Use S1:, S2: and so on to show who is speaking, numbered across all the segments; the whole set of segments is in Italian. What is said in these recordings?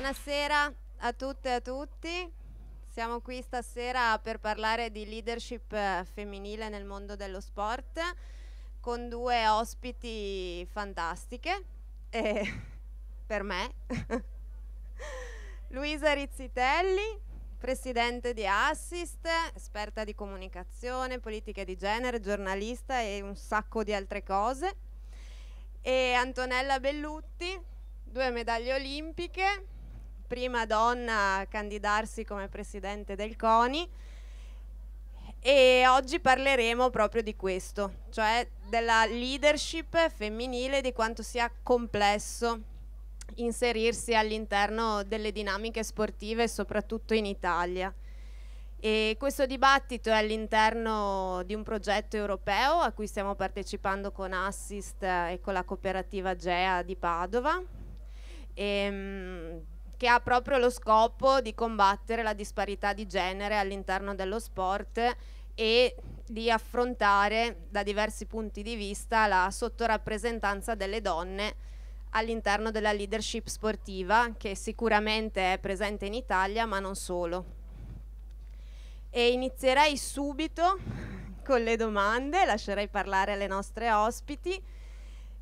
S1: Buonasera a tutte e a tutti. Siamo qui stasera per parlare di leadership eh, femminile nel mondo dello sport con due ospiti fantastiche eh, per me. Luisa Rizzitelli, presidente di Assist, esperta di comunicazione, politica di genere, giornalista e un sacco di altre cose. E Antonella Bellutti, due medaglie olimpiche, prima donna a candidarsi come presidente del CONI e oggi parleremo proprio di questo, cioè della leadership femminile, di quanto sia complesso inserirsi all'interno delle dinamiche sportive, soprattutto in Italia. E questo dibattito è all'interno di un progetto europeo a cui stiamo partecipando con Assist e con la cooperativa GEA di Padova. E, ehm, che ha proprio lo scopo di combattere la disparità di genere all'interno dello sport e di affrontare da diversi punti di vista la sottorappresentanza delle donne all'interno della leadership sportiva che sicuramente è presente in Italia ma non solo. E inizierei subito con le domande, lascerei parlare alle nostre ospiti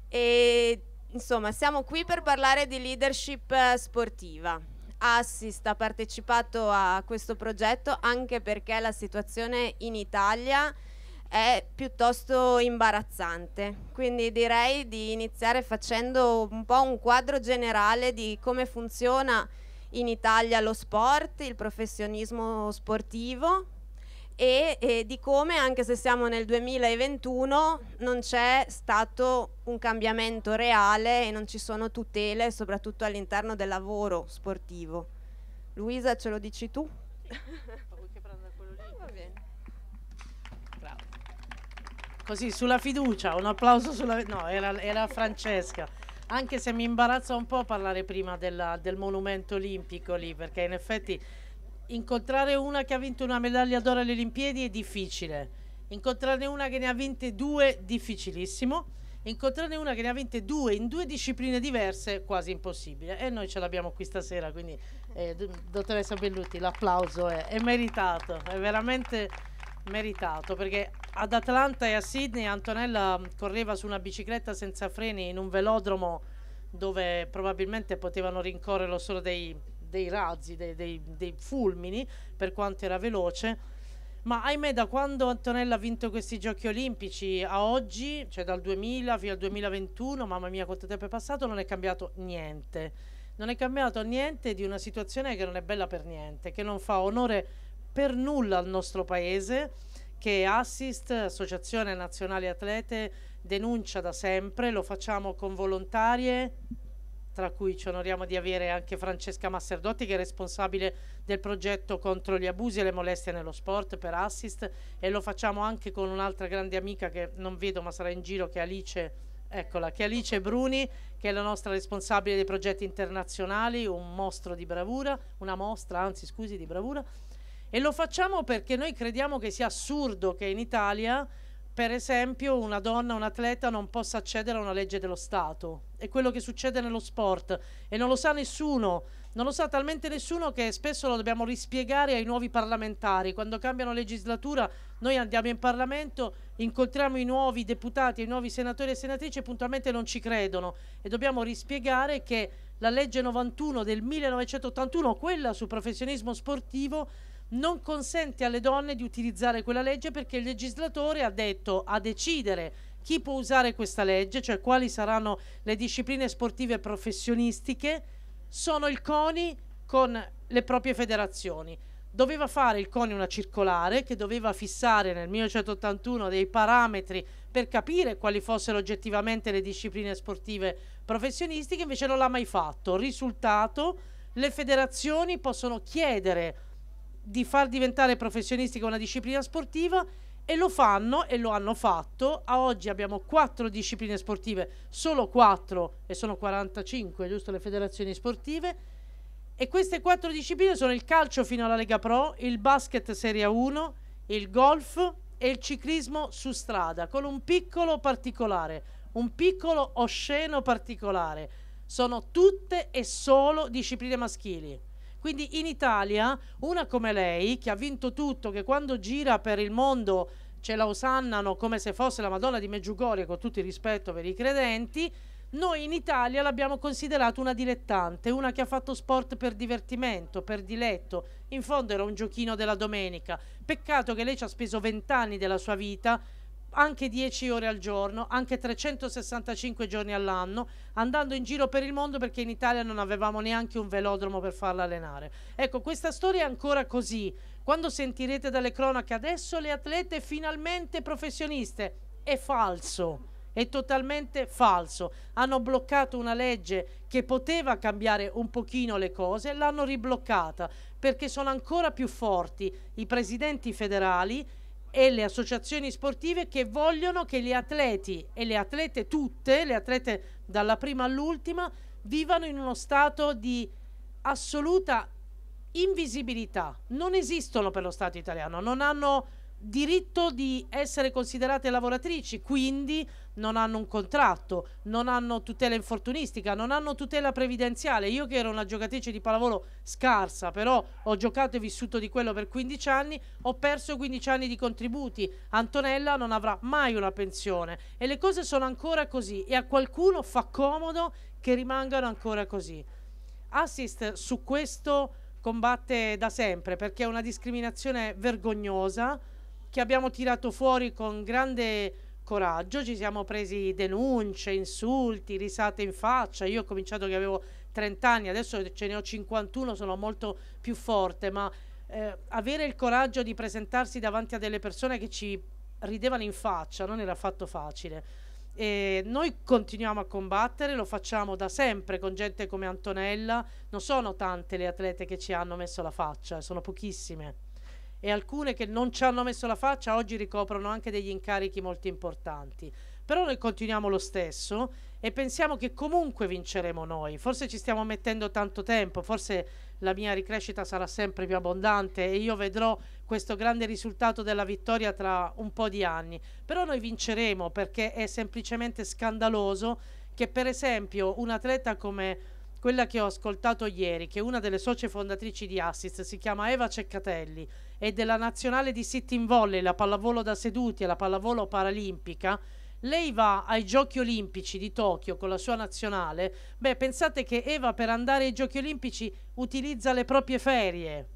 S1: e insomma, siamo qui per parlare di leadership eh, sportiva. Assist ha partecipato a questo progetto anche perché la situazione in Italia è piuttosto imbarazzante. Quindi direi di iniziare facendo un po' un quadro generale di come funziona in Italia lo sport, il professionismo sportivo e eh, di come anche se siamo nel 2021 non c'è stato un cambiamento reale e non ci sono tutele soprattutto all'interno del lavoro
S2: sportivo. Luisa ce lo dici tu? Così sulla fiducia, un applauso sulla... No, era, era Francesca anche se mi imbarazza un po' parlare prima della, del monumento olimpico lì, perché in effetti incontrare una che ha vinto una medaglia d'oro alle Olimpiadi è difficile, incontrarne una che ne ha vinte due difficilissimo, incontrarne una che ne ha vinte due in due discipline diverse quasi impossibile e noi ce l'abbiamo qui stasera, quindi eh, dottoressa Belluti l'applauso è, è meritato, è veramente meritato perché ad Atlanta e a Sydney Antonella mm, correva su una bicicletta senza freni in un velodromo dove probabilmente potevano rincorrerlo solo dei dei razzi, dei, dei, dei fulmini, per quanto era veloce. Ma ahimè, da quando Antonella ha vinto questi giochi olimpici a oggi, cioè dal 2000 fino al 2021, mamma mia quanto tempo è passato, non è cambiato niente. Non è cambiato niente di una situazione che non è bella per niente, che non fa onore per nulla al nostro paese, che Assist, Associazione Nazionale Atlete, denuncia da sempre, lo facciamo con volontarie tra cui ci onoriamo di avere anche Francesca Masserdotti che è responsabile del progetto contro gli abusi e le molestie nello sport per Assist e lo facciamo anche con un'altra grande amica che non vedo ma sarà in giro che è Alice, eccola, che è Alice Bruni che è la nostra responsabile dei progetti internazionali, un mostro di bravura, una mostra anzi scusi di bravura e lo facciamo perché noi crediamo che sia assurdo che in Italia per esempio una donna, un atleta non possa accedere a una legge dello Stato. È quello che succede nello sport e non lo sa nessuno, non lo sa talmente nessuno che spesso lo dobbiamo rispiegare ai nuovi parlamentari. Quando cambiano legislatura noi andiamo in Parlamento, incontriamo i nuovi deputati, i nuovi senatori e senatrici e puntualmente non ci credono e dobbiamo rispiegare che la legge 91 del 1981, quella sul professionismo sportivo, non consente alle donne di utilizzare quella legge perché il legislatore ha detto a decidere chi può usare questa legge, cioè quali saranno le discipline sportive professionistiche, sono il CONI con le proprie federazioni. Doveva fare il CONI una circolare che doveva fissare nel 1981 dei parametri per capire quali fossero oggettivamente le discipline sportive professionistiche, invece non l'ha mai fatto. Risultato, le federazioni possono chiedere di far diventare professionistica una disciplina sportiva e lo fanno e lo hanno fatto. A oggi abbiamo quattro discipline sportive, solo quattro e sono 45, giusto, le federazioni sportive. E queste quattro discipline sono il calcio fino alla Lega Pro, il basket Serie 1, il golf e il ciclismo su strada, con un piccolo particolare, un piccolo osceno particolare. Sono tutte e solo discipline maschili. Quindi in Italia una come lei, che ha vinto tutto, che quando gira per il mondo ce la osannano come se fosse la Madonna di Meggiugorie, con tutto il rispetto per i credenti, noi in Italia l'abbiamo considerata una dilettante, una che ha fatto sport per divertimento, per diletto. In fondo era un giochino della domenica. Peccato che lei ci ha speso vent'anni della sua vita anche 10 ore al giorno, anche 365 giorni all'anno, andando in giro per il mondo perché in Italia non avevamo neanche un velodromo per farla allenare. Ecco, questa storia è ancora così. Quando sentirete dalle cronache adesso le atlete finalmente professioniste, è falso è totalmente falso. Hanno bloccato una legge che poteva cambiare un pochino le cose, l'hanno ribloccata perché sono ancora più forti i presidenti federali e le associazioni sportive che vogliono che gli atleti e le atlete tutte, le atlete dalla prima all'ultima, vivano in uno stato di assoluta invisibilità. Non esistono per lo Stato italiano, non hanno diritto di essere considerate lavoratrici, quindi non hanno un contratto, non hanno tutela infortunistica, non hanno tutela previdenziale. Io che ero una giocatrice di pallavolo scarsa, però ho giocato e vissuto di quello per 15 anni, ho perso 15 anni di contributi. Antonella non avrà mai una pensione e le cose sono ancora così e a qualcuno fa comodo che rimangano ancora così. Assist su questo combatte da sempre perché è una discriminazione vergognosa che abbiamo tirato fuori con grande coraggio, ci siamo presi denunce, insulti, risate in faccia, io ho cominciato che avevo 30 anni, adesso ce ne ho 51, sono molto più forte, ma eh, avere il coraggio di presentarsi davanti a delle persone che ci ridevano in faccia non era affatto facile. E noi continuiamo a combattere, lo facciamo da sempre con gente come Antonella, non sono tante le atlete che ci hanno messo la faccia, sono pochissime e alcune che non ci hanno messo la faccia oggi ricoprono anche degli incarichi molto importanti. Però noi continuiamo lo stesso e pensiamo che comunque vinceremo noi. Forse ci stiamo mettendo tanto tempo, forse la mia ricrescita sarà sempre più abbondante e io vedrò questo grande risultato della vittoria tra un po' di anni. Però noi vinceremo perché è semplicemente scandaloso che per esempio un atleta come quella che ho ascoltato ieri, che è una delle socie fondatrici di Assist, si chiama Eva Ceccatelli, e della nazionale di sitting volley, la pallavolo da seduti e la pallavolo paralimpica, lei va ai Giochi Olimpici di Tokyo con la sua nazionale, beh, pensate che Eva per andare ai Giochi Olimpici utilizza le proprie ferie.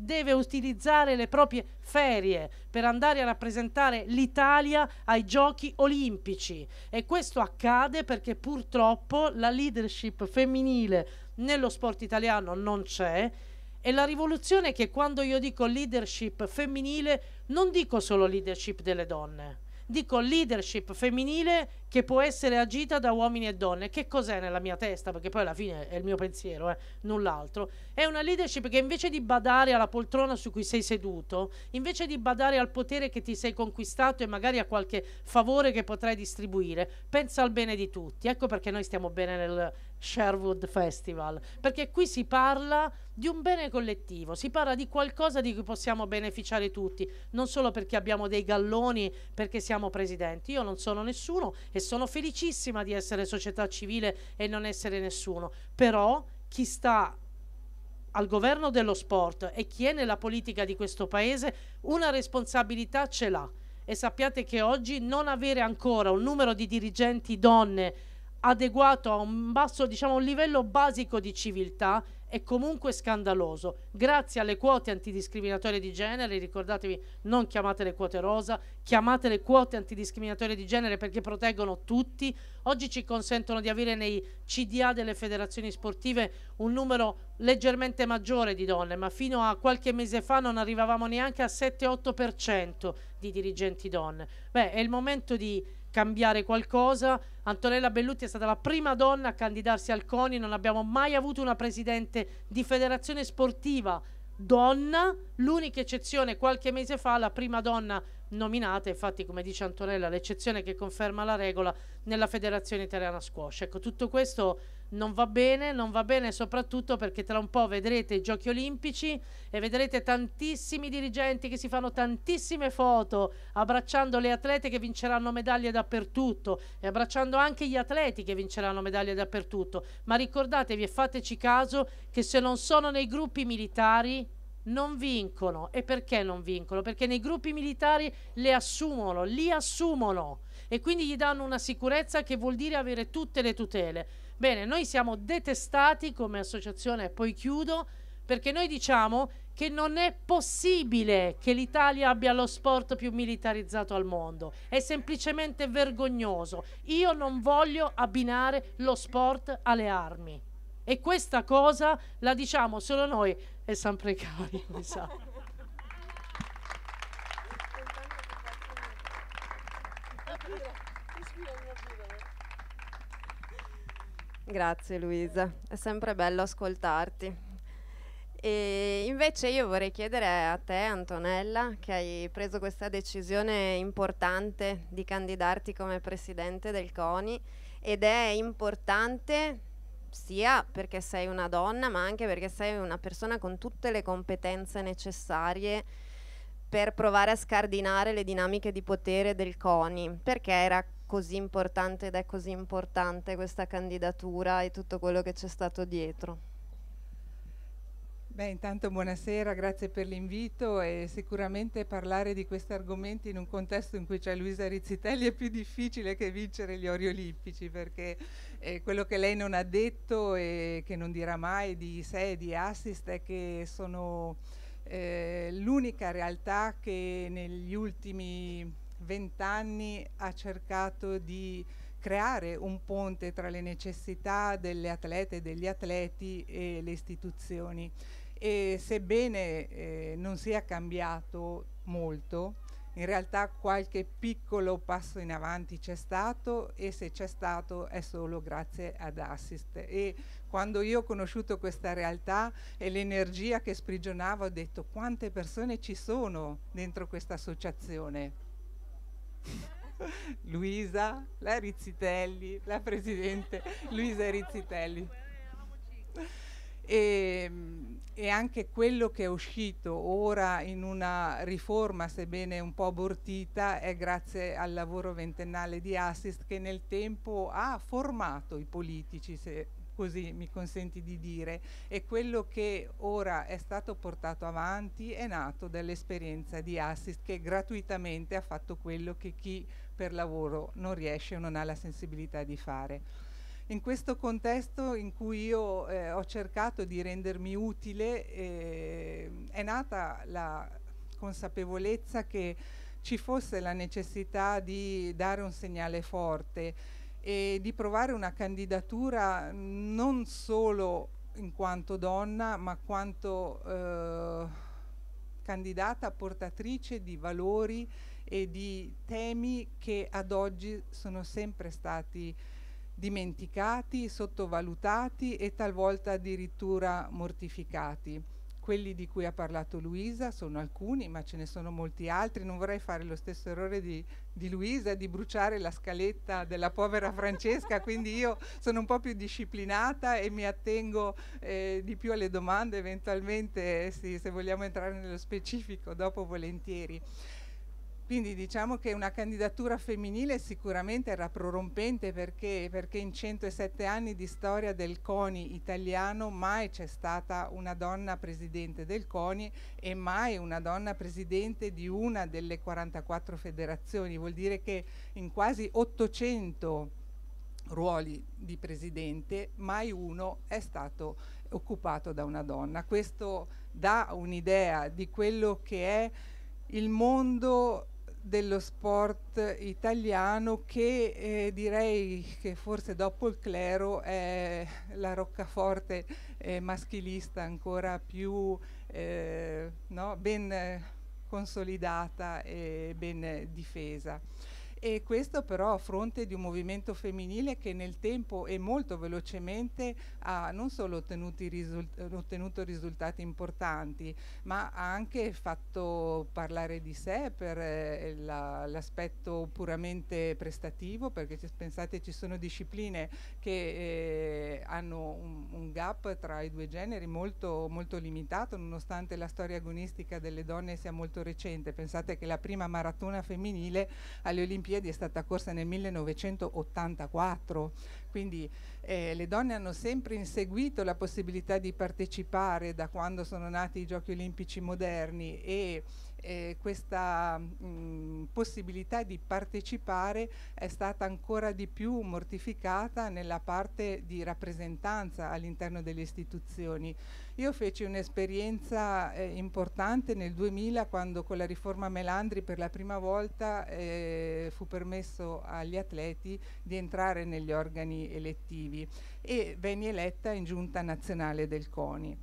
S2: Deve utilizzare le proprie ferie per andare a rappresentare l'Italia ai Giochi Olimpici. E questo accade perché purtroppo la leadership femminile nello sport italiano non c'è è la rivoluzione che quando io dico leadership femminile non dico solo leadership delle donne, dico leadership femminile che può essere agita da uomini e donne. Che cos'è nella mia testa? Perché poi alla fine è il mio pensiero, eh, null'altro. È una leadership che invece di badare alla poltrona su cui sei seduto, invece di badare al potere che ti sei conquistato e magari a qualche favore che potrai distribuire, pensa al bene di tutti. Ecco perché noi stiamo bene nel Sherwood Festival, perché qui si parla di un bene collettivo, si parla di qualcosa di cui possiamo beneficiare tutti, non solo perché abbiamo dei galloni, perché siamo presidenti. Io non sono nessuno e sono felicissima di essere società civile e non essere nessuno, però chi sta al governo dello sport e chi è nella politica di questo paese una responsabilità ce l'ha e sappiate che oggi non avere ancora un numero di dirigenti donne adeguato a un basso, diciamo, un livello basico di civiltà è comunque scandaloso. Grazie alle quote antidiscriminatorie di genere, ricordatevi, non chiamate le quote rosa, chiamate le quote antidiscriminatorie di genere perché proteggono tutti. Oggi ci consentono di avere nei CDA delle federazioni sportive un numero leggermente maggiore di donne, ma fino a qualche mese fa non arrivavamo neanche a 7-8% di dirigenti donne. Beh, è il momento di cambiare qualcosa. Antonella Bellutti è stata la prima donna a candidarsi al CONI, non abbiamo mai avuto una presidente di federazione sportiva donna, l'unica eccezione qualche mese fa, la prima donna nominata, infatti come dice Antonella, l'eccezione che conferma la regola nella Federazione Italiana Squash. Ecco, tutto questo non va bene, non va bene soprattutto perché tra un po' vedrete i giochi olimpici e vedrete tantissimi dirigenti che si fanno tantissime foto abbracciando le atlete che vinceranno medaglie dappertutto e abbracciando anche gli atleti che vinceranno medaglie dappertutto. Ma ricordatevi e fateci caso che se non sono nei gruppi militari non vincono. E perché non vincono? Perché nei gruppi militari le assumono, li assumono e quindi gli danno una sicurezza che vuol dire avere tutte le tutele. Bene, noi siamo detestati come associazione, e poi chiudo, perché noi diciamo che non è possibile che l'Italia abbia lo sport più militarizzato al mondo. È semplicemente vergognoso. Io non voglio abbinare lo sport alle armi. E questa cosa la diciamo solo noi e San Precario, mi sa.
S1: Grazie Luisa, è sempre bello ascoltarti. E invece io vorrei chiedere a te Antonella, che hai preso questa decisione importante di candidarti come presidente del CONI ed è importante sia perché sei una donna ma anche perché sei una persona con tutte le competenze necessarie per provare a scardinare le dinamiche di potere del CONI, perché era così importante ed è così importante questa candidatura e tutto quello che c'è stato dietro.
S3: Beh, intanto buonasera, grazie per l'invito e sicuramente parlare di questi argomenti in un contesto in cui c'è Luisa Rizzitelli è più difficile che vincere gli Ori Olimpici perché eh, quello che lei non ha detto e che non dirà mai di sé e di assist è che sono eh, l'unica realtà che negli ultimi vent'anni ha cercato di creare un ponte tra le necessità delle atlete e degli atleti e le istituzioni. E sebbene eh, non sia cambiato molto, in realtà qualche piccolo passo in avanti c'è stato e se c'è stato è solo grazie ad Assist. E quando io ho conosciuto questa realtà e l'energia che sprigionava ho detto quante persone ci sono dentro questa associazione Luisa, la Rizzitelli, la presidente Luisa Rizzitelli. E, ehm, e, anche quello che è uscito ora in una riforma, sebbene un po' abortita, è grazie al lavoro ventennale di Assist che nel tempo ha formato i politici, se così mi consenti di dire, e quello che ora è stato portato avanti è nato dall'esperienza di Assist che gratuitamente ha fatto quello che chi per lavoro non riesce o non ha la sensibilità di fare in questo contesto in cui io eh, ho cercato di rendermi utile eh, è nata la consapevolezza che ci fosse la necessità di dare un segnale forte e di provare una candidatura non solo in quanto donna, ma quanto eh, candidata portatrice di valori e di temi che ad oggi sono sempre stati dimenticati, sottovalutati e talvolta addirittura mortificati quelli di cui ha parlato Luisa, sono alcuni, ma ce ne sono molti altri. Non vorrei fare lo stesso errore di, di Luisa, di bruciare la scaletta della povera Francesca, quindi io sono un po' più disciplinata e mi attengo eh, di più alle domande, eventualmente eh, sì, se vogliamo entrare nello specifico, dopo volentieri. Quindi diciamo che una candidatura femminile sicuramente era prorompente perché, perché in 107 anni di storia del CONI italiano mai c'è stata una donna presidente del CONI e mai una donna presidente di una delle 44 federazioni. Vuol dire che in quasi 800 ruoli di presidente, mai uno è stato occupato da una donna. Questo dà un'idea di quello che è il mondo dello sport italiano che eh, direi che forse dopo il clero è la roccaforte eh, maschilista ancora più eh, no, ben consolidata e ben difesa e questo però a fronte di un movimento femminile che nel tempo e molto velocemente ha non solo risulta ottenuto risultati importanti, ma ha anche fatto parlare di sé per eh, l'aspetto puramente prestativo, perché pensate ci sono discipline che eh, hanno un, un, gap tra i due generi molto, molto limitato, nonostante la storia agonistica delle donne sia molto recente. Pensate che la prima maratona femminile alle Olimpiadi Olimpiadi è stata corsa nel 1984, quindi eh, le donne hanno sempre inseguito la possibilità di partecipare da quando sono nati i giochi olimpici moderni e eh, questa mh, possibilità di partecipare è stata ancora di più mortificata nella parte di rappresentanza all'interno delle istituzioni. Io feci un'esperienza eh, importante nel 2000 quando con la riforma Melandri per la prima volta eh, fu permesso agli atleti di entrare negli organi elettivi e venne eletta in giunta nazionale del CONI.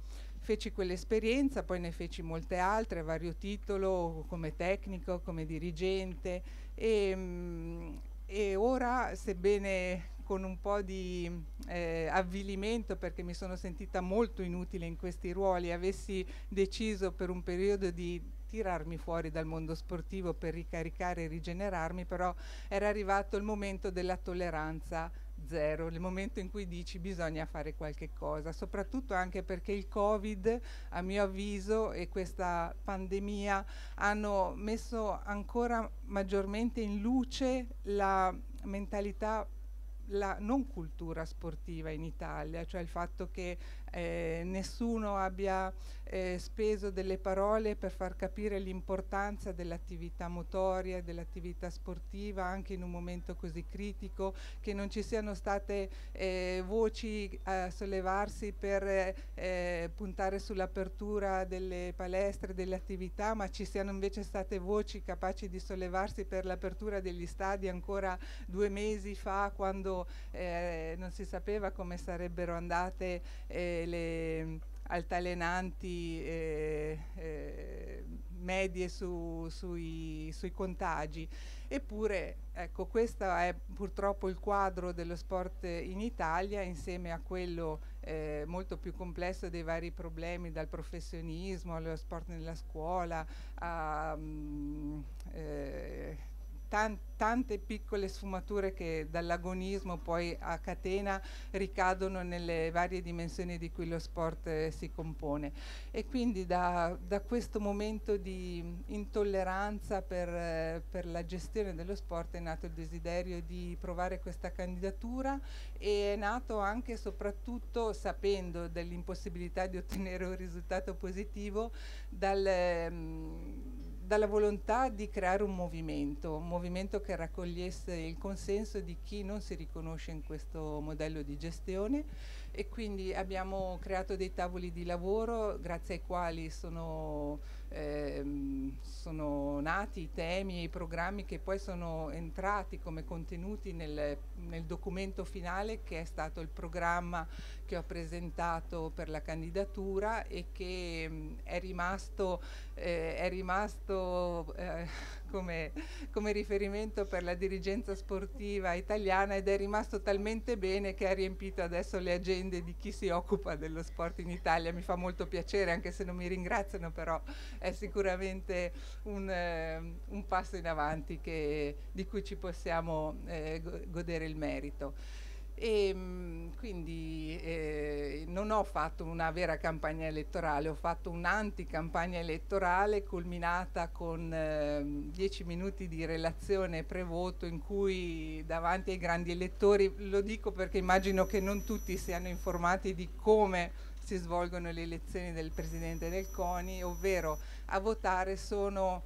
S3: Feci quell'esperienza, poi ne feci molte altre a vario titolo, come tecnico, come dirigente e, ehm, e ora, sebbene con un po' di eh, avvilimento perché mi sono sentita molto inutile in questi ruoli, avessi deciso per un periodo di tirarmi fuori dal mondo sportivo per ricaricare e rigenerarmi, però era arrivato il momento della tolleranza zero, il momento in cui dici bisogna fare qualche cosa, soprattutto anche perché il Covid, a mio avviso, e questa pandemia hanno messo ancora maggiormente in luce la mentalità la non cultura sportiva in Italia, cioè il fatto che eh, nessuno abbia eh, speso delle parole per far capire l'importanza dell'attività motoria, dell'attività sportiva anche in un momento così critico, che non ci siano state eh, voci a sollevarsi per eh, puntare sull'apertura delle palestre, delle attività, ma ci siano invece state voci capaci di sollevarsi per l'apertura degli stadi ancora due mesi fa quando eh, non si sapeva come sarebbero andate eh, le, altalenanti eh, eh, medie su, sui, sui, contagi. Eppure, ecco, questo è purtroppo il quadro dello sport in Italia insieme a quello eh, molto più complesso dei vari problemi dal professionismo allo sport nella scuola a, mh, mm, eh, tante piccole sfumature che dall'agonismo poi a catena ricadono nelle varie dimensioni di cui lo sport eh, si compone. E quindi da, da, questo momento di intolleranza per, eh, per la gestione dello sport è nato il desiderio di provare questa candidatura e è nato anche e soprattutto sapendo dell'impossibilità di ottenere un risultato positivo dal... Ehm, dalla volontà di creare un movimento, un movimento che raccogliesse il consenso di chi non si riconosce in questo modello di gestione e quindi abbiamo creato dei tavoli di lavoro grazie ai quali sono Ehm, sono nati i temi e i programmi che poi sono entrati come contenuti nel, nel, documento finale che è stato il programma che ho presentato per la candidatura e che mh, mm, è rimasto, eh, è rimasto eh, come, come riferimento per la dirigenza sportiva italiana ed è rimasto talmente bene che ha riempito adesso le agende di chi si occupa dello sport in Italia. Mi fa molto piacere, anche se non mi ringraziano, però è sicuramente un, eh, un passo in avanti che, di cui ci possiamo eh, godere il merito. E, ehm, quindi eh, non ho fatto una vera campagna elettorale, ho fatto un'anticampagna elettorale culminata con eh, dieci minuti di relazione pre-voto in cui davanti ai grandi elettori, lo dico perché immagino che non tutti siano informati di come si svolgono le elezioni del Presidente del CONI, ovvero a votare sono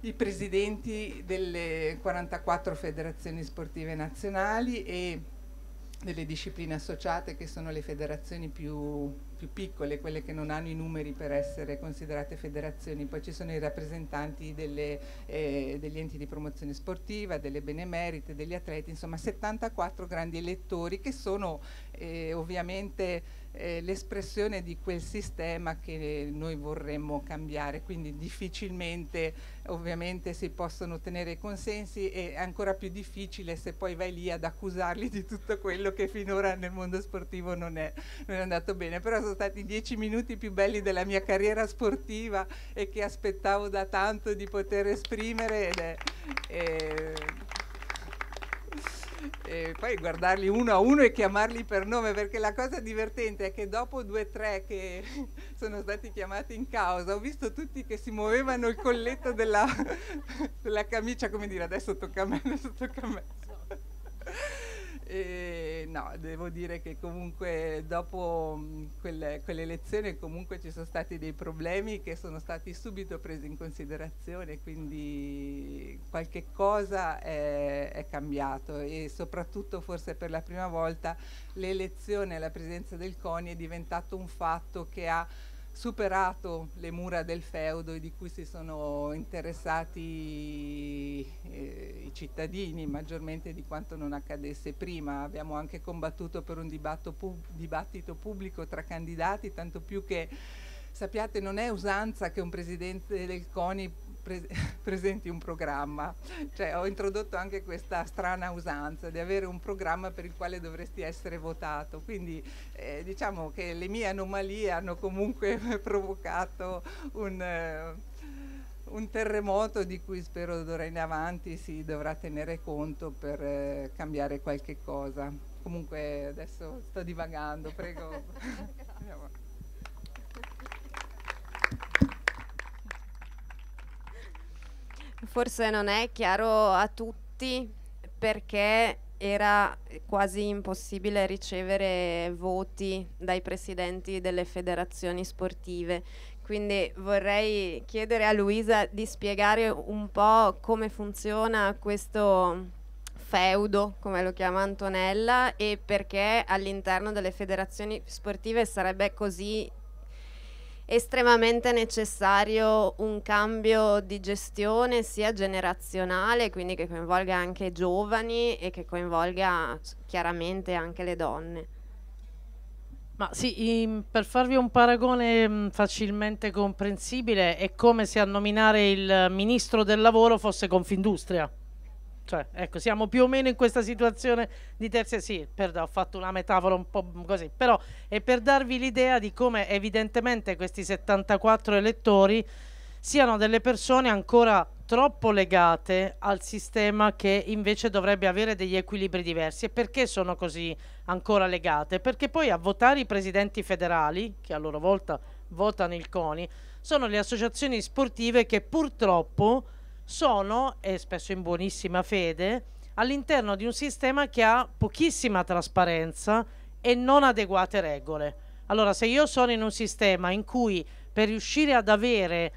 S3: i presidenti delle 44 federazioni sportive nazionali e delle discipline associate che sono le federazioni più, più, piccole, quelle che non hanno i numeri per essere considerate federazioni, poi ci sono i rappresentanti delle, eh, degli enti di promozione sportiva, delle benemerite, degli atleti, insomma 74 grandi elettori che sono eh, ovviamente eh, l'espressione di quel sistema che noi vorremmo cambiare, quindi difficilmente ovviamente si possono ottenere i consensi e ancora più difficile se poi vai lì ad accusarli di tutto quello che finora nel mondo sportivo non è, non è andato bene, però sono stati i dieci minuti più belli della mia carriera sportiva e che aspettavo da tanto di poter esprimere. Ed è, eh, e poi guardarli uno a uno e chiamarli per nome, perché la cosa divertente è che dopo due o tre che sono stati chiamati in causa, ho visto tutti che si muovevano il colletto della, della camicia, come dire adesso tocca a me, adesso tocca a me. E eh, no, devo dire che comunque dopo mm, quell'elezione quell comunque ci sono stati dei problemi che sono stati subito presi in considerazione, quindi qualche cosa è, è cambiato e soprattutto forse per la prima volta l'elezione alla presidenza del CONI è diventato un fatto che ha superato le mura del feudo e di cui si sono interessati eh, i cittadini maggiormente di quanto non accadesse prima. Abbiamo anche combattuto per un pub dibattito pubblico tra candidati, tanto più che sappiate non è usanza che un presidente del CONI pre- presenti un programma. Cioè, ho introdotto anche questa strana usanza di avere un programma per il quale dovresti essere votato. Quindi eh, diciamo che le mie anomalie hanno comunque provocato un, eh, un, terremoto di cui spero d'ora in avanti si dovrà tenere conto per eh, cambiare qualche cosa. Comunque adesso sto divagando, prego.
S1: Forse non è chiaro a tutti perché era quasi impossibile ricevere voti dai presidenti delle federazioni sportive. Quindi vorrei chiedere a Luisa di spiegare un po' come funziona questo feudo, come lo chiama Antonella, e perché all'interno delle federazioni sportive sarebbe così estremamente necessario un cambio di gestione sia generazionale, quindi che coinvolga anche i giovani e che coinvolga
S2: chiaramente anche le donne. Ma sì, in, per farvi un paragone mh, mm, facilmente comprensibile, è come se a nominare il ministro del lavoro fosse Confindustria. Cioè, ecco, siamo più o meno in questa situazione di terze. Sì, perda, ho fatto una metafora un po' così, però è per darvi l'idea di come evidentemente questi 74 elettori siano delle persone ancora troppo legate al sistema che invece dovrebbe avere degli equilibri diversi. E perché sono così ancora legate? Perché poi a votare i presidenti federali, che a loro volta votano il CONI, sono le associazioni sportive che purtroppo sono, e spesso in buonissima fede, all'interno di un sistema che ha pochissima trasparenza e non adeguate regole. Allora, se io sono in un sistema in cui per riuscire ad avere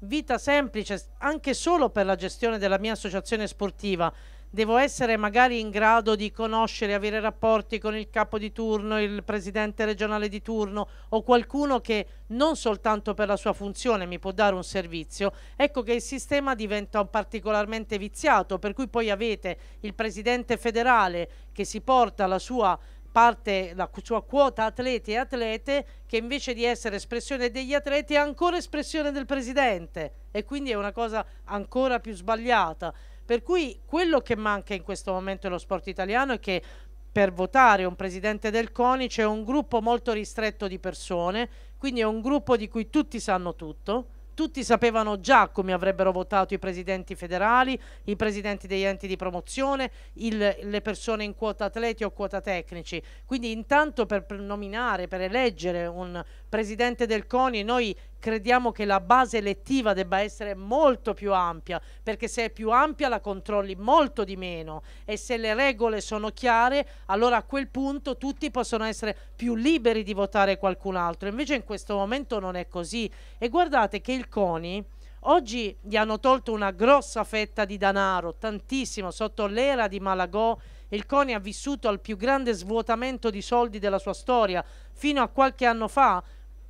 S2: vita semplice anche solo per la gestione della mia associazione sportiva devo essere magari in grado di conoscere, avere rapporti con il capo di turno, il presidente regionale di turno o qualcuno che non soltanto per la sua funzione mi può dare un servizio, ecco che il sistema diventa particolarmente viziato, per cui poi avete il presidente federale che si porta la sua parte, la sua quota atleti e atlete, che invece di essere espressione degli atleti è ancora espressione del presidente e quindi è una cosa ancora più sbagliata. Per cui quello che manca in questo momento nello sport italiano è che per votare un presidente del CONI c'è un gruppo molto ristretto di persone, quindi è un gruppo di cui tutti sanno tutto, tutti sapevano già come avrebbero votato i presidenti federali, i presidenti degli enti di promozione, il, le persone in quota atleti o quota tecnici. Quindi intanto per nominare, per eleggere un presidente del CONI, noi crediamo che la base elettiva debba essere molto più ampia, perché se è più ampia la controlli molto di meno e se le regole sono chiare, allora a quel punto tutti possono essere più liberi di votare qualcun altro. Invece in questo momento non è così. E guardate che il CONI oggi gli hanno tolto una grossa fetta di denaro, tantissimo, sotto l'era di Malagò il CONI ha vissuto al più grande svuotamento di soldi della sua storia. Fino a qualche anno fa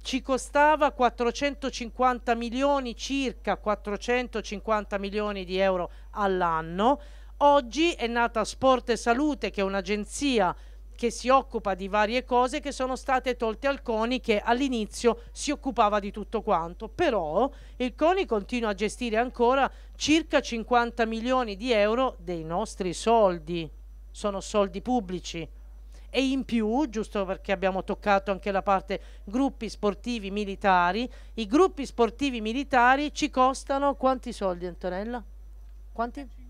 S2: ci costava 450 milioni, circa 450 milioni di euro all'anno. Oggi è nata Sport e Salute, che è un'agenzia che si occupa di varie cose che sono state tolte al CONI che all'inizio si occupava di tutto quanto, però il CONI continua a gestire ancora circa 50 milioni di euro dei nostri soldi, sono soldi pubblici, e in più, giusto perché abbiamo toccato anche la parte gruppi sportivi militari, i gruppi sportivi militari ci costano quanti soldi Antonella? Quanti?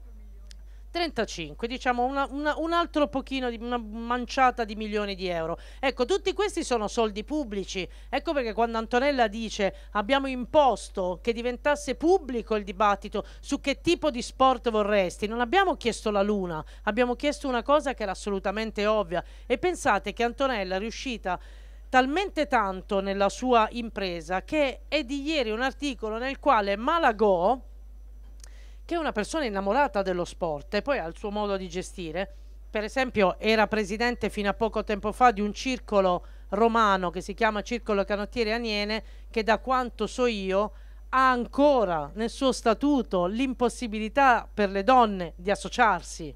S2: 35, diciamo una, una, un altro pochino, di, una manciata di milioni di euro. Ecco, tutti questi sono soldi pubblici, ecco perché quando Antonella dice abbiamo imposto che diventasse pubblico il dibattito su che tipo di sport vorresti, non abbiamo chiesto la luna, abbiamo chiesto una cosa che era assolutamente ovvia e pensate che Antonella è riuscita talmente tanto nella sua impresa che è di ieri un articolo nel quale Malagò che una persona innamorata dello sport e poi ha il suo modo di gestire, per esempio era presidente fino a poco tempo fa di un circolo romano che si chiama Circolo Canottieri Aniene, che da quanto so io ha ancora nel suo statuto l'impossibilità per le donne di associarsi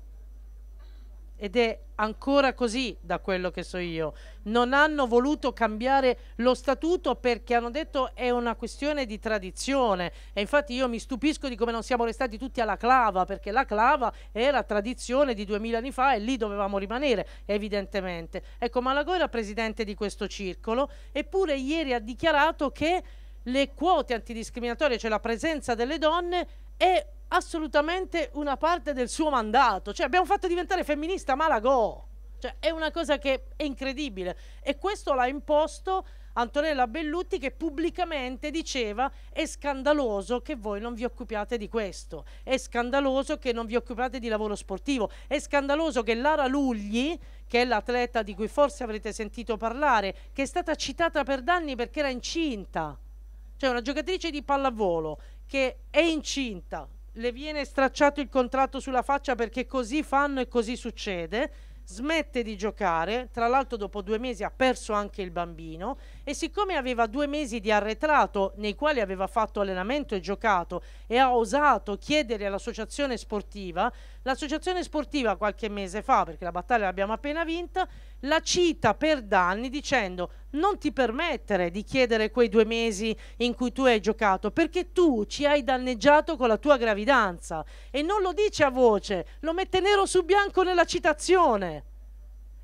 S2: ed è ancora così da quello che so io. Non hanno voluto cambiare lo statuto perché hanno detto è una questione di tradizione e infatti io mi stupisco di come non siamo restati tutti alla clava perché la clava era tradizione di duemila anni fa e lì dovevamo rimanere evidentemente. Ecco Malago era presidente di questo circolo eppure ieri ha dichiarato che le quote antidiscriminatorie, cioè la presenza delle donne è assolutamente una parte del suo mandato. Cioè, abbiamo fatto diventare femminista Malagò. Cioè, è una cosa che è incredibile. E questo l'ha imposto Antonella Bellutti che pubblicamente diceva è scandaloso che voi non vi occupiate di questo, è scandaloso che non vi occupiate di lavoro sportivo, è scandaloso che Lara Lugli, che è l'atleta di cui forse avrete sentito parlare, che è stata citata per danni perché era incinta, cioè una giocatrice di pallavolo che è incinta, le viene stracciato il contratto sulla faccia perché così fanno e così succede, smette di giocare, tra l'altro dopo due mesi ha perso anche il bambino e siccome aveva due mesi di arretrato nei quali aveva fatto allenamento e giocato e ha osato chiedere all'associazione sportiva, l'associazione sportiva qualche mese fa, perché la battaglia l'abbiamo appena vinta, la cita per danni dicendo non ti permettere di chiedere quei due mesi in cui tu hai giocato perché tu ci hai danneggiato con la tua gravidanza e non lo dice a voce, lo mette nero su bianco nella citazione.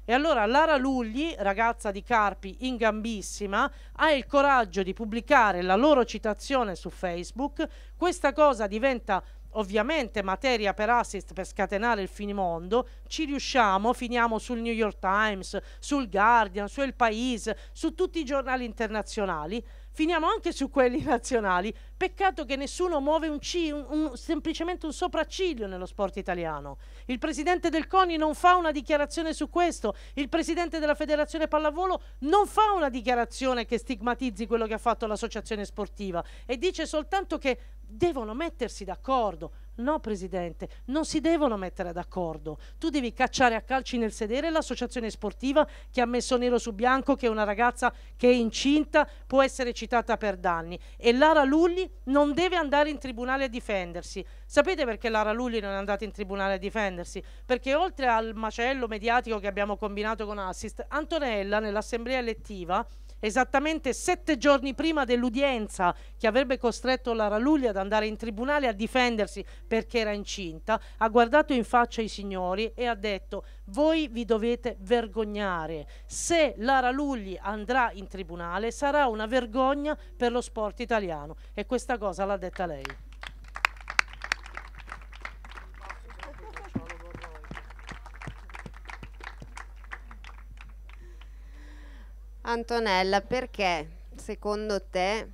S2: E allora Lara Lugli, ragazza di Carpi in gambissima, ha il coraggio di pubblicare la loro citazione su Facebook. Questa cosa diventa ovviamente materia per assist per scatenare il finimondo, ci riusciamo, finiamo sul New York Times, sul Guardian, su El País, su tutti i giornali internazionali finiamo anche su quelli nazionali. Peccato che nessuno muove un C, un, un, semplicemente un sopracciglio nello sport italiano. Il presidente del CONI non fa una dichiarazione su questo, il presidente della federazione pallavolo non fa una dichiarazione che stigmatizzi quello che ha fatto l'associazione sportiva e dice soltanto che devono mettersi d'accordo No, Presidente, non si devono mettere d'accordo. Tu devi cacciare a calci nel sedere l'associazione sportiva che ha messo nero su bianco che una ragazza che è incinta può essere citata per danni. E Lara Lulli non deve andare in tribunale a difendersi. Sapete perché Lara Lulli non è andata in tribunale a difendersi? Perché oltre al macello mediatico che abbiamo combinato con Assist, Antonella nell'assemblea elettiva esattamente sette giorni prima dell'udienza che avrebbe costretto la Raluglia ad andare in tribunale a difendersi perché era incinta, ha guardato in faccia i signori e ha detto voi vi dovete vergognare. Se Lara Lugli andrà in tribunale sarà una vergogna per lo sport italiano e questa cosa l'ha detta lei.
S1: Antonella, perché secondo te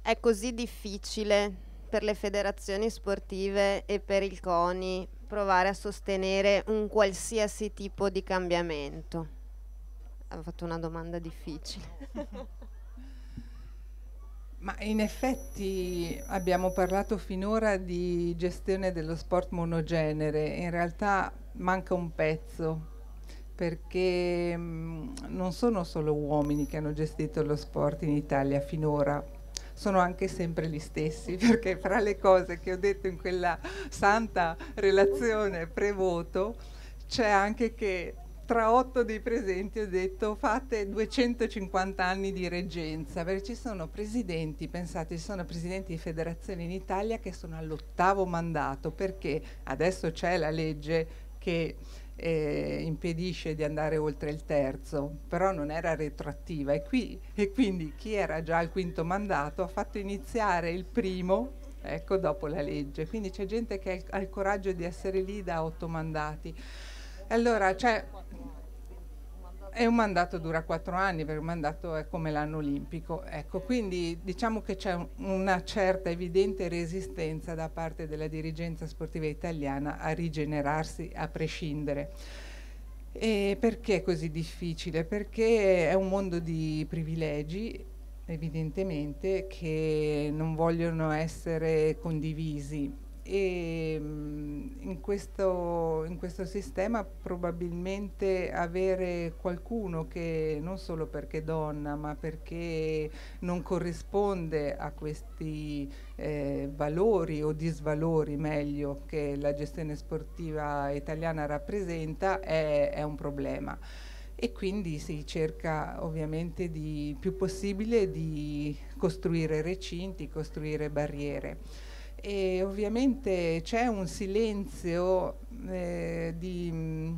S1: è così difficile per le federazioni sportive e per il CONI provare a sostenere un qualsiasi tipo di cambiamento? Ho fatto una domanda difficile.
S3: Ma in effetti abbiamo parlato finora di gestione dello sport monogenere, in realtà manca un pezzo perché mh, mm, non sono solo uomini che hanno gestito lo sport in Italia finora, sono anche sempre gli stessi, perché fra le cose che ho detto in quella santa relazione pre-voto c'è anche che tra otto dei presenti ho detto fate 250 anni di reggenza, perché ci sono presidenti, pensate, ci sono presidenti di federazioni in Italia che sono all'ottavo mandato, perché adesso c'è la legge che eh, impedisce di andare oltre il terzo, però non era retroattiva e, qui, e, quindi chi era già al quinto mandato ha fatto iniziare il primo ecco, dopo la legge, quindi c'è gente che ha il, coraggio di essere lì da otto mandati. Allora, cioè, e un mandato dura quattro anni, perché un mandato è come l'anno olimpico. Ecco, quindi diciamo che c'è una certa evidente resistenza da parte della dirigenza sportiva italiana a rigenerarsi a prescindere. E perché è così difficile? Perché è un mondo di privilegi, evidentemente, che non vogliono essere condivisi e mm, in questo, in questo, sistema probabilmente avere qualcuno che non solo perché donna ma perché non corrisponde a questi eh, valori o disvalori meglio che la gestione sportiva italiana rappresenta è, è un problema e quindi si cerca ovviamente di più possibile di costruire recinti, costruire barriere e ovviamente c'è un silenzio eh, di, mm,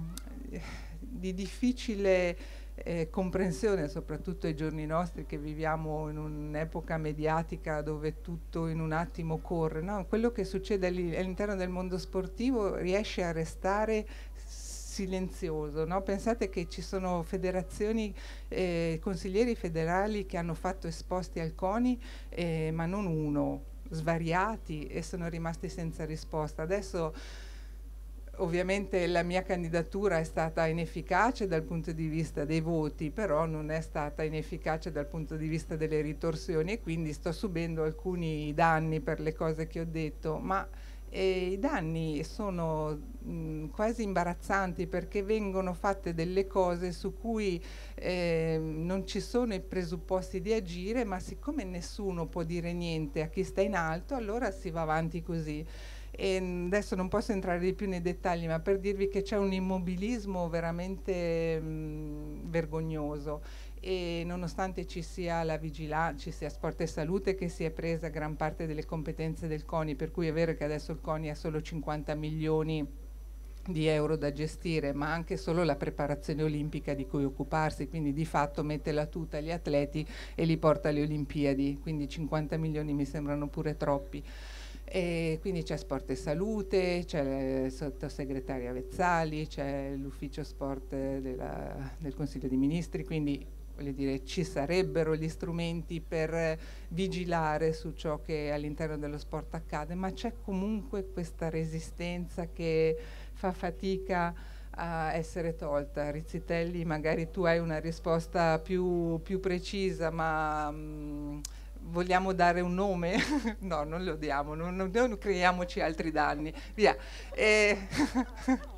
S3: di, difficile eh, comprensione, soprattutto ai giorni nostri che viviamo in un'epoca mediatica dove tutto in un attimo corre. No? Quello che succede all'interno del mondo sportivo riesce a restare silenzioso. No? Pensate che ci sono federazioni, eh, consiglieri federali che hanno fatto esposti al CONI, eh, ma non uno, svariati e sono rimasti senza risposta. Adesso ovviamente la mia candidatura è stata inefficace dal punto di vista dei voti, però non è stata inefficace dal punto di vista delle ritorsioni e quindi sto subendo alcuni danni per le cose che ho detto, ma e I danni sono mh, quasi imbarazzanti perché vengono fatte delle cose su cui eh, non ci sono i presupposti di agire, ma siccome nessuno può dire niente a chi sta in alto, allora si va avanti così. E adesso non posso entrare di più nei dettagli, ma per dirvi che c'è un immobilismo veramente mh, vergognoso e nonostante ci sia la vigilanza, ci sia Sport e Salute che si è presa gran parte delle competenze del CONI, per cui è vero che adesso il CONI ha solo 50 milioni di euro da gestire, ma anche solo la preparazione olimpica di cui occuparsi, quindi di fatto mette la tuta agli atleti e li porta alle Olimpiadi, quindi 50 milioni mi sembrano pure troppi. E quindi c'è Sport e Salute, c'è il sottosegretario Avezzali, c'è l'ufficio sport della, del Consiglio dei Ministri, quindi voglio dire, ci sarebbero gli strumenti per vigilare su ciò che all'interno dello sport accade, ma c'è comunque questa resistenza che fa fatica a essere tolta. Rizzitelli, magari tu hai una risposta più, più precisa, ma... Mh, mm, vogliamo dare un nome? no, non lo diamo, non, non, non creiamoci altri danni. Via. E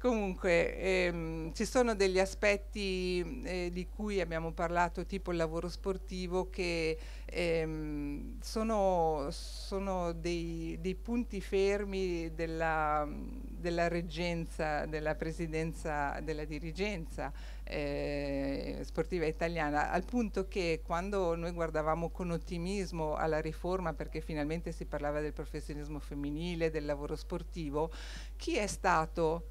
S3: Comunque ehm, ci sono degli aspetti eh, di cui abbiamo parlato, tipo il lavoro sportivo, che ehm, sono, sono dei, dei, punti fermi della, della, reggenza, della presidenza, della dirigenza eh, sportiva italiana, al punto che quando noi guardavamo con ottimismo alla riforma, perché finalmente si parlava del professionismo femminile, del lavoro sportivo, chi è stato?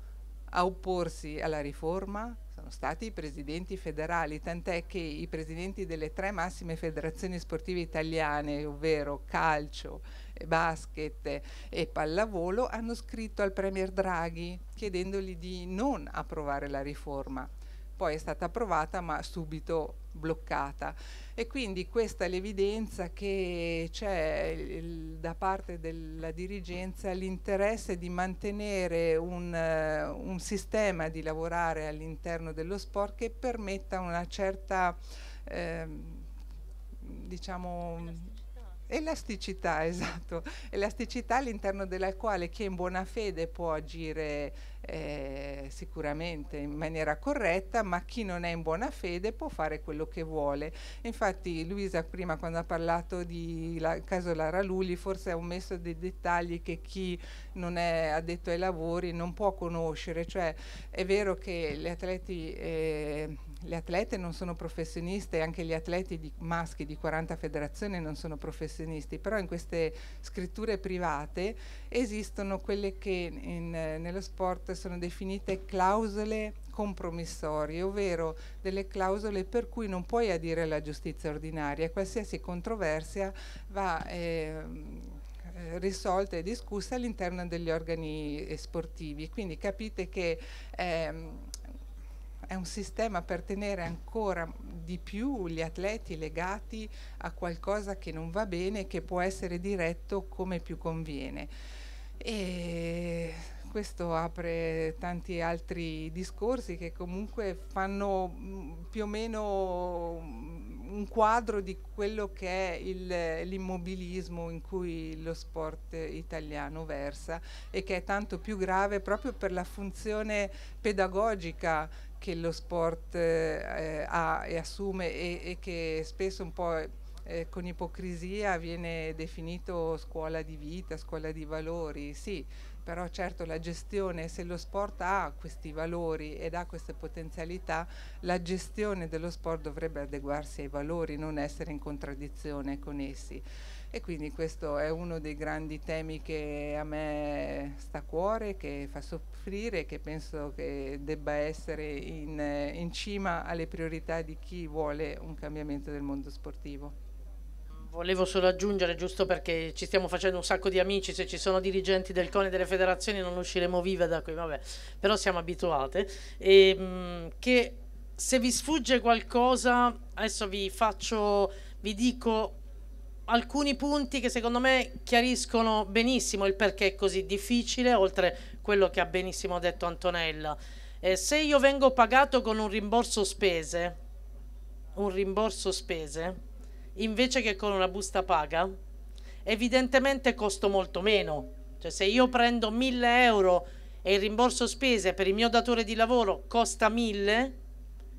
S3: A opporsi alla riforma sono stati i presidenti federali, tant'è che i presidenti delle tre massime federazioni sportive italiane, ovvero calcio, basket e pallavolo, hanno scritto al Premier Draghi chiedendogli di non approvare la riforma poi è stata approvata ma subito bloccata. E quindi questa è l'evidenza che c'è da parte della dirigenza l'interesse di mantenere un, uh, un, sistema di lavorare all'interno dello sport che permetta una certa... Uh, diciamo Elasticità, esatto, elasticità all'interno della quale chi è in buona fede può agire eh, sicuramente in maniera corretta, ma chi non è in buona fede può fare quello che vuole. Infatti Luisa prima quando ha parlato di la, caso Lara Lulli forse ha omesso dei dettagli che chi non è addetto ai lavori non può conoscere, cioè è vero che gli atleti... Eh, le atlete non sono professioniste, anche gli atleti di maschi di 40 federazioni non sono professionisti, però in queste scritture private esistono quelle che in, nello sport sono definite clausole compromissorie, ovvero delle clausole per cui non puoi adire alla giustizia ordinaria, qualsiasi controversia va... Eh, risolta e discussa all'interno degli organi sportivi. Quindi capite che ehm, è un sistema per tenere ancora di più gli atleti legati a qualcosa che non va bene e che può essere diretto come più conviene. E questo apre tanti altri discorsi che comunque fanno mm, più o meno mm, un quadro di quello che è l'immobilismo in cui lo sport italiano versa e che è tanto più grave proprio per la funzione pedagogica che lo sport eh, eh, ha e assume e, e, che spesso un po' eh, eh, con ipocrisia viene definito scuola di vita, scuola di valori, sì, però certo la gestione, se lo sport ha questi valori ed ha queste potenzialità, la gestione dello sport dovrebbe adeguarsi ai valori, non essere in contraddizione con essi. E quindi questo è uno dei grandi temi che a me sta a cuore, che fa, so offrire che penso che debba essere in, eh, in cima alle priorità di chi vuole un cambiamento del mondo sportivo.
S2: Volevo solo aggiungere, giusto perché ci stiamo facendo un sacco di amici, se ci sono dirigenti del CONI e delle federazioni non usciremo vive da qui, vabbè, però siamo abituate, e, ehm, mh, che se vi sfugge qualcosa, adesso vi faccio, vi dico alcuni punti che secondo me chiariscono benissimo il perché è così difficile, oltre a quello che ha benissimo detto Antonella. Eh, se io vengo pagato con un rimborso spese, un rimborso spese, invece che con una busta paga, evidentemente costo molto meno. Cioè se io prendo 1000 euro e il rimborso spese per il mio datore di lavoro costa 1000,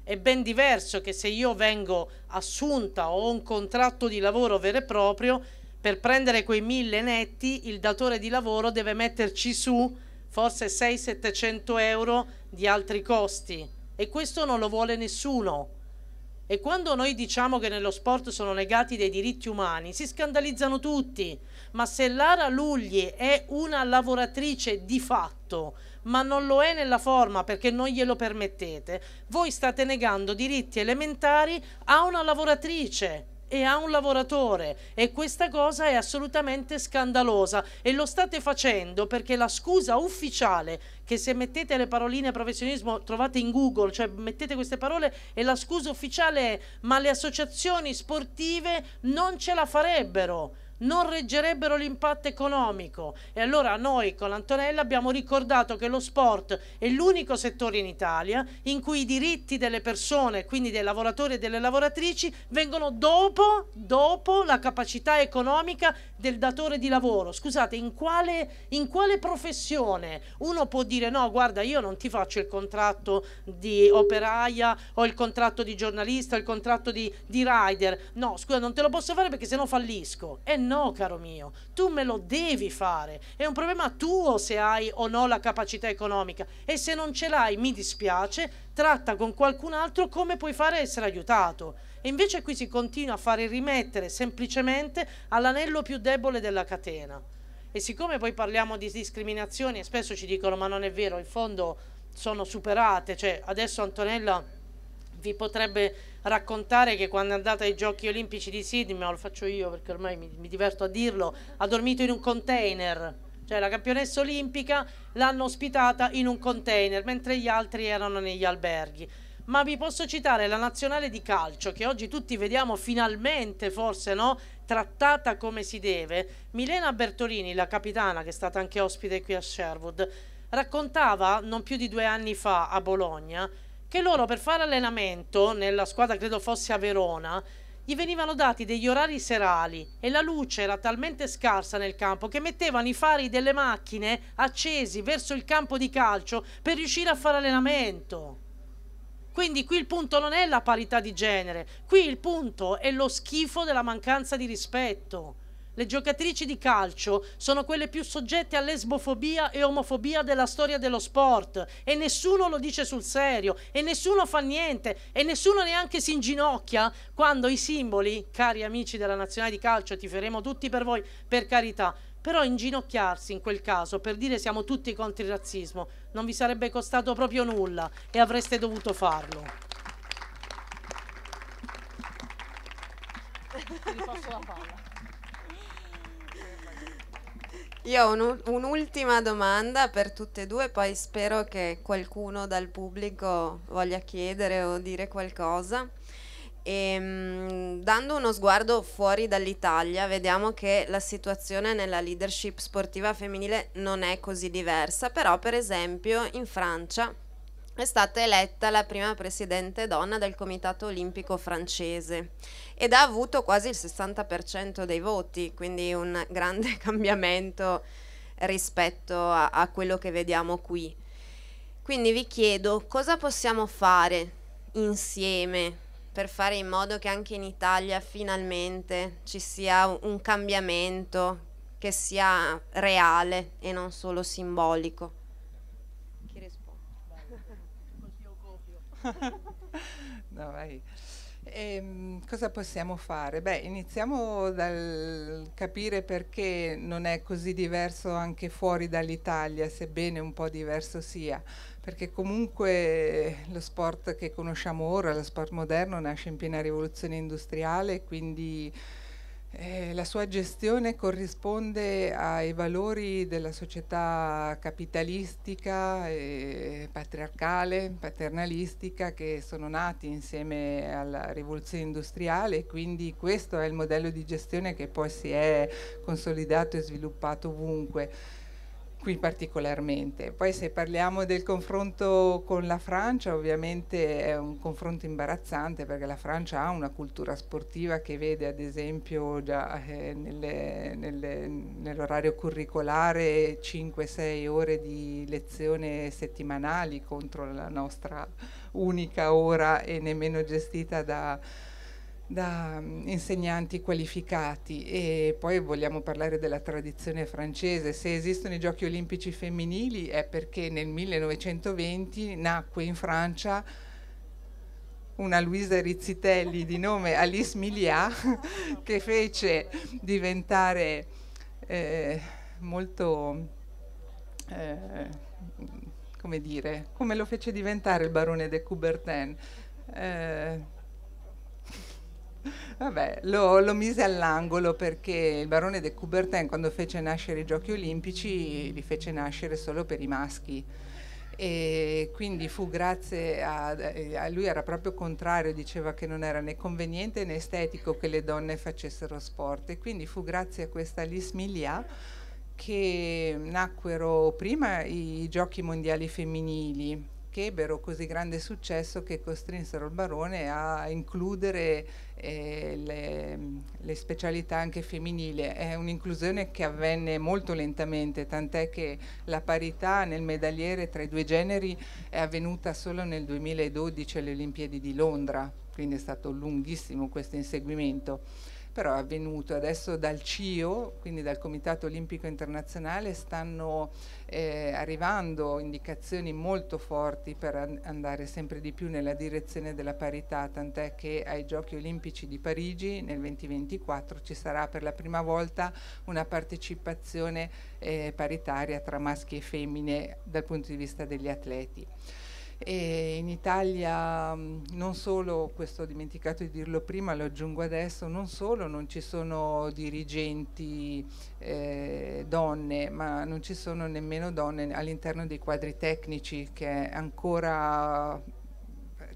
S2: è ben diverso che se io vengo assunta o ho un contratto di lavoro vero e proprio, per prendere quei 1000 netti il datore di lavoro deve metterci su forse 600-700 euro di altri costi e questo non lo vuole nessuno. E quando noi diciamo che nello sport sono negati dei diritti umani, si scandalizzano tutti. Ma se Lara Lugli è una lavoratrice di fatto, ma non lo è nella forma perché non glielo permettete, voi state negando diritti elementari a una lavoratrice e ha un lavoratore e questa cosa è assolutamente scandalosa e lo state facendo perché la scusa ufficiale che se mettete le paroline professionismo trovate in Google, cioè mettete queste parole e la scusa ufficiale è ma le associazioni sportive non ce la farebbero non reggerebbero l'impatto economico. E allora noi con Antonella abbiamo ricordato che lo sport è l'unico settore in Italia in cui i diritti delle persone, quindi dei lavoratori e delle lavoratrici, vengono dopo, dopo la capacità economica del datore di lavoro. Scusate, in quale, in quale professione uno può dire no, guarda, io non ti faccio il contratto di operaia o il contratto di giornalista o il contratto di, di rider. No, scusa, non te lo posso fare perché sennò fallisco. E eh, no no, caro mio, tu me lo devi fare. È un problema tuo se hai o no la capacità economica e se non ce l'hai, mi dispiace, tratta con qualcun altro come puoi fare a essere aiutato. E invece qui si continua a fare rimettere semplicemente all'anello più debole della catena. E siccome poi parliamo di discriminazioni e spesso ci dicono ma non è vero, in fondo sono superate, cioè adesso Antonella vi potrebbe raccontare che quando è andata ai giochi olimpici di Sydney, ma lo faccio io perché ormai mi, mi diverto a dirlo, ha dormito in un container cioè la campionessa olimpica l'hanno ospitata in un container, mentre gli altri erano negli alberghi. Ma vi posso citare la nazionale di calcio, che oggi tutti vediamo finalmente, forse no, trattata come si deve. Milena Bertolini, la capitana, che è stata anche ospite qui a Sherwood, raccontava non più di due anni fa a Bologna che loro per fare allenamento nella squadra credo fosse a Verona gli venivano dati degli orari serali e la luce era talmente scarsa nel campo che mettevano i fari delle macchine accesi verso il campo di calcio per riuscire a fare allenamento. Quindi qui il punto non è la parità di genere, qui il punto è lo schifo della mancanza di rispetto. Le giocatrici di calcio sono quelle più soggette all'esbofobia e omofobia della storia dello sport e nessuno lo dice sul serio e nessuno fa niente e nessuno neanche si inginocchia quando i simboli, cari amici della nazionale di calcio, ti feremo tutti per voi, per carità, però inginocchiarsi in quel caso per dire siamo tutti contro il razzismo non vi sarebbe costato proprio nulla e avreste dovuto farlo. Ti posso la palla.
S1: Io ho un'ultima domanda per tutte e due, poi spero che qualcuno dal pubblico voglia chiedere o dire qualcosa. E, ehm, dando uno sguardo fuori dall'Italia, vediamo che la situazione nella leadership sportiva femminile non è così diversa, però per esempio in Francia è stata eletta la prima presidente donna del Comitato Olimpico francese ed ha avuto quasi il 60% dei voti, quindi un grande cambiamento rispetto a, a quello che vediamo qui. Quindi vi chiedo cosa possiamo fare insieme per fare in modo che anche in Italia finalmente ci sia un cambiamento che sia reale e non solo simbolico.
S3: no, vai. E, ehm, cosa possiamo fare? Beh, iniziamo dal capire perché non è così diverso anche fuori dall'Italia, sebbene un po' diverso sia, perché comunque lo sport che conosciamo ora, lo sport moderno, nasce in piena rivoluzione industriale, quindi eh, la sua gestione corrisponde ai valori della società capitalistica, eh, patriarcale, paternalistica che sono nati insieme alla rivoluzione industriale e quindi questo è il modello di gestione che poi si è consolidato e sviluppato ovunque qui particolarmente. Poi se parliamo del confronto con la Francia, ovviamente è un confronto imbarazzante perché la Francia ha una cultura sportiva che vede ad esempio già eh, nell'orario nell curricolare 5-6 ore di lezione settimanali contro la nostra unica ora e nemmeno gestita da da mm, insegnanti qualificati e poi vogliamo parlare della tradizione francese. Se esistono i giochi olimpici femminili è perché nel 1920 nacque in Francia una Luisa Rizzitelli di nome Alice Milià che fece diventare eh, molto, eh, come dire, come lo fece diventare il barone de Coubertin. Eh, Vabbè, lo, lo, mise all'angolo perché il barone de Coubertin quando fece nascere i giochi olimpici li fece nascere solo per i maschi e quindi fu grazie a, a, lui era proprio contrario, diceva che non era né conveniente né estetico che le donne facessero sport e quindi fu grazie a questa Lis Milia che nacquero prima i giochi mondiali femminili che ebbero così grande successo che costrinsero il barone a includere eh, le, le, specialità anche femminili. È un'inclusione che avvenne molto lentamente, tant'è che la parità nel medagliere tra i due generi è avvenuta solo nel 2012 alle Olimpiadi di Londra, quindi è stato lunghissimo questo inseguimento però è avvenuto. Adesso dal CIO, quindi dal Comitato Olimpico Internazionale, stanno eh, arrivando indicazioni molto forti per an andare sempre di più nella direzione della parità, tant'è che ai Giochi Olimpici di Parigi nel 2024 ci sarà per la prima volta una partecipazione eh, paritaria tra maschi e femmine dal punto di vista degli atleti e in Italia mm, non solo, questo ho dimenticato di dirlo prima, lo aggiungo adesso, non solo non ci sono dirigenti eh, donne, ma non ci sono nemmeno donne all'interno dei quadri tecnici che è ancora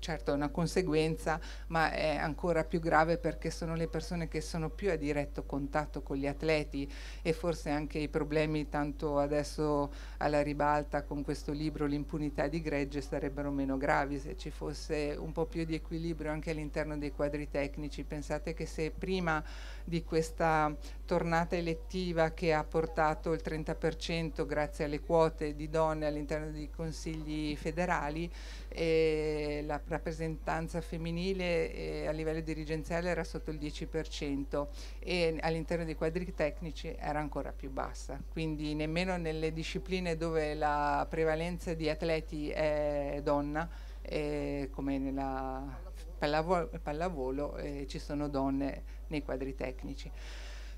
S3: certo è una conseguenza, ma è ancora più grave perché sono le persone che sono più a diretto contatto con gli atleti e forse anche i problemi tanto adesso alla ribalta con questo libro L'impunità di gregge sarebbero meno gravi se ci fosse un po' più di equilibrio anche all'interno dei quadri tecnici. Pensate che se prima di questa tornata elettiva che ha portato il 30% grazie alle quote di donne all'interno dei consigli federali, e eh, la rappresentanza femminile eh, a livello dirigenziale era sotto il 10% e all'interno dei quadri tecnici era ancora più bassa, quindi nemmeno nelle discipline dove la prevalenza di atleti è donna, eh, come nella pallavolo, pallavolo eh, ci sono donne nei quadri tecnici.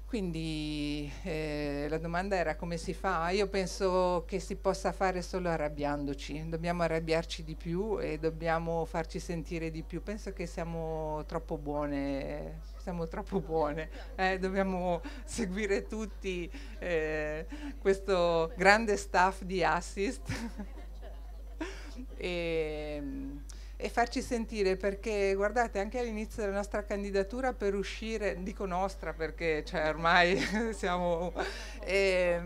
S3: Quindi eh, la domanda era come si fa? Io penso che si possa fare solo arrabbiandoci, dobbiamo arrabbiarci di più e dobbiamo farci sentire di più. Penso che siamo troppo buone, siamo troppo buone. Eh, dobbiamo seguire tutti eh, questo grande staff di assist. e, e farci sentire perché guardate anche all'inizio della nostra candidatura per uscire, dico nostra perché cioè, ormai siamo, eh,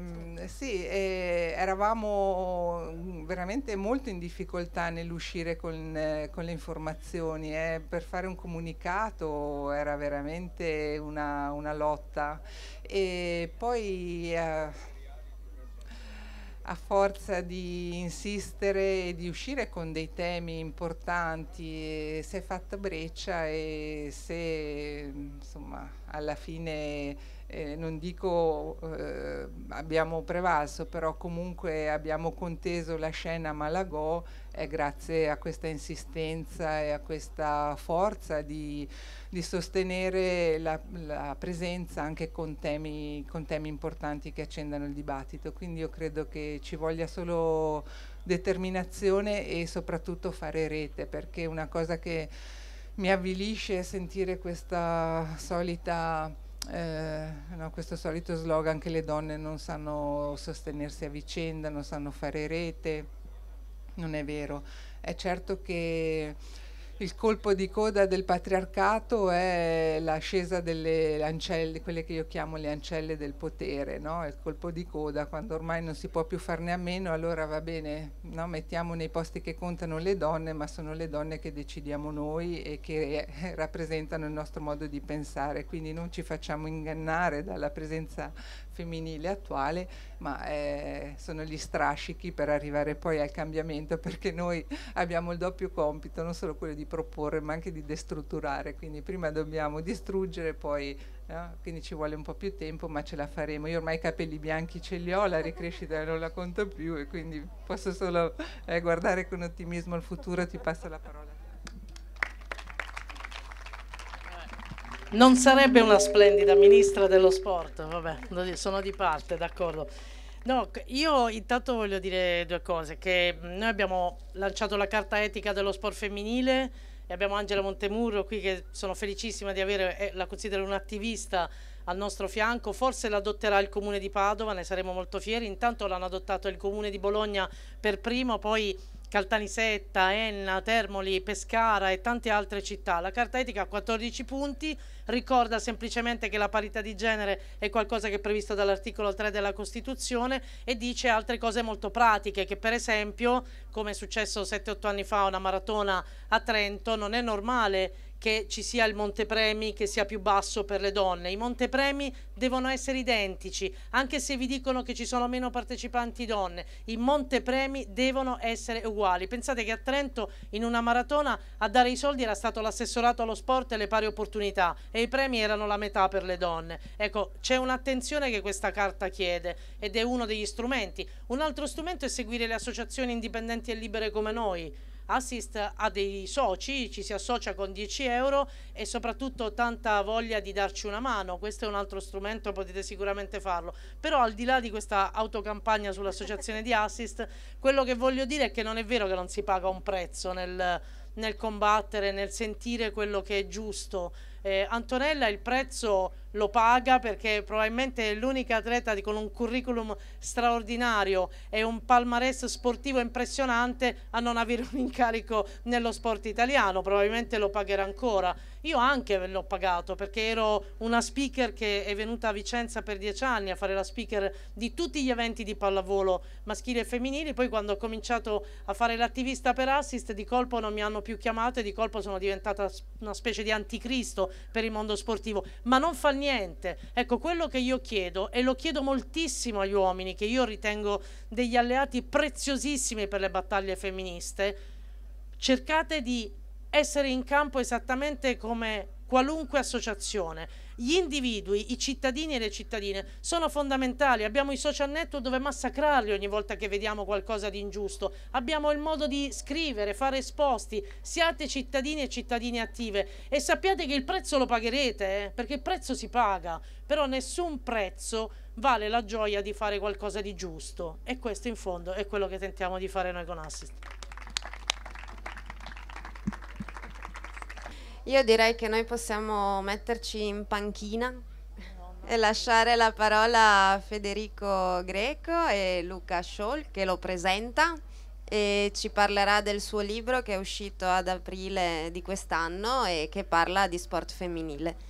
S3: sì, eh, eravamo veramente molto in difficoltà nell'uscire con, eh, con, le informazioni, eh. per fare un comunicato era veramente una, una lotta e poi eh, a forza di insistere e di uscire con dei temi importanti si è fatta breccia e se insomma, alla fine eh, non dico eh, abbiamo prevalso però comunque abbiamo conteso la scena Malagò è grazie a questa insistenza e a questa forza di, di sostenere la, la, presenza anche con temi, con temi importanti che accendano il dibattito. Quindi io credo che ci voglia solo determinazione e soprattutto fare rete, perché una cosa che mi avvilisce è sentire questa solita... Eh, no, questo solito slogan che le donne non sanno sostenersi a vicenda, non sanno fare rete, non è vero. È certo che il colpo di coda del patriarcato è l'ascesa delle ancelle, quelle che io chiamo le ancelle del potere, no? il colpo di coda quando ormai non si può più farne a meno, allora va bene, no? mettiamo nei posti che contano le donne, ma sono le donne che decidiamo noi e che eh, rappresentano il nostro modo di pensare, quindi non ci facciamo ingannare dalla presenza femminile attuale, ma eh, sono gli strascichi per arrivare poi al cambiamento, perché noi abbiamo il doppio compito, non solo quello di proporre, ma anche di destrutturare, quindi prima dobbiamo distruggere, poi No? Eh, quindi ci vuole un po' più tempo, ma ce la faremo. Io ormai i capelli bianchi ce li ho, la ricrescita non la conto più e quindi posso solo eh, guardare con ottimismo al futuro. Ti passo la parola.
S2: non sarebbe una splendida ministra dello sport, vabbè, sono di parte, d'accordo. No, io intanto voglio dire due cose, che noi abbiamo lanciato la carta etica dello sport femminile e abbiamo Angela Montemurro qui che sono felicissima di avere, la considero un'attivista al nostro fianco, forse l'adotterà il comune di Padova, ne saremo molto fieri, intanto l'hanno adottato il comune di Bologna per primo, poi Caltanissetta, Enna, Termoli, Pescara e tante altre città. La carta etica ha 14 punti, ricorda semplicemente che la parità di genere è qualcosa che è previsto dall'articolo 3 della Costituzione e dice altre cose molto pratiche, che per esempio, come è successo 7-8 anni fa a una maratona a Trento, non è normale che ci sia il montepremi che sia più basso per le donne. I montepremi devono essere identici, anche se vi dicono che ci sono meno partecipanti donne. I montepremi devono essere uguali. Pensate che a Trento in una maratona a dare i soldi era stato l'assessorato allo sport e le pari opportunità e i premi erano la metà per le donne. Ecco, c'è un'attenzione che questa carta chiede ed è uno degli strumenti. Un altro strumento è seguire le associazioni indipendenti e libere come noi assist a dei soci, ci si associa con 10 euro e soprattutto tanta voglia di darci una mano, questo è un altro strumento, potete sicuramente farlo, però al di là di questa autocampagna sull'associazione di assist, quello che voglio dire è che non è vero che non si paga un prezzo nel, nel combattere, nel sentire quello che è giusto. Eh, Antonella il prezzo lo paga perché probabilmente è l'unica atleta con un curriculum straordinario e un palmarès sportivo impressionante a non avere un incarico nello sport italiano, probabilmente lo pagherà ancora. Io anche l'ho pagato perché ero una speaker che è venuta a Vicenza per dieci anni a fare la speaker di tutti gli eventi di pallavolo maschile e femminili, poi quando ho cominciato a fare l'attivista per assist di colpo non mi hanno più chiamato e di colpo sono diventata una specie di anticristo per il mondo sportivo, ma non fa niente niente. Ecco, quello che io chiedo, e lo chiedo moltissimo agli uomini, che io ritengo degli alleati preziosissimi per le battaglie femministe, cercate di essere in campo esattamente come qualunque associazione gli individui, i cittadini e le cittadine sono fondamentali, abbiamo i social network dove massacrarli ogni volta che vediamo qualcosa di ingiusto, abbiamo il modo di scrivere, fare esposti, siate cittadini e cittadine attive e sappiate che il prezzo lo pagherete, eh? perché il prezzo si paga, però nessun prezzo vale la gioia di fare qualcosa di giusto e questo in fondo è quello che tentiamo di fare noi con Assist.
S1: Io direi che noi possiamo metterci in panchina e lasciare la parola a Federico Greco e Luca Scholl che lo presenta e ci parlerà del suo libro che è uscito ad aprile di quest'anno e che parla di sport femminile.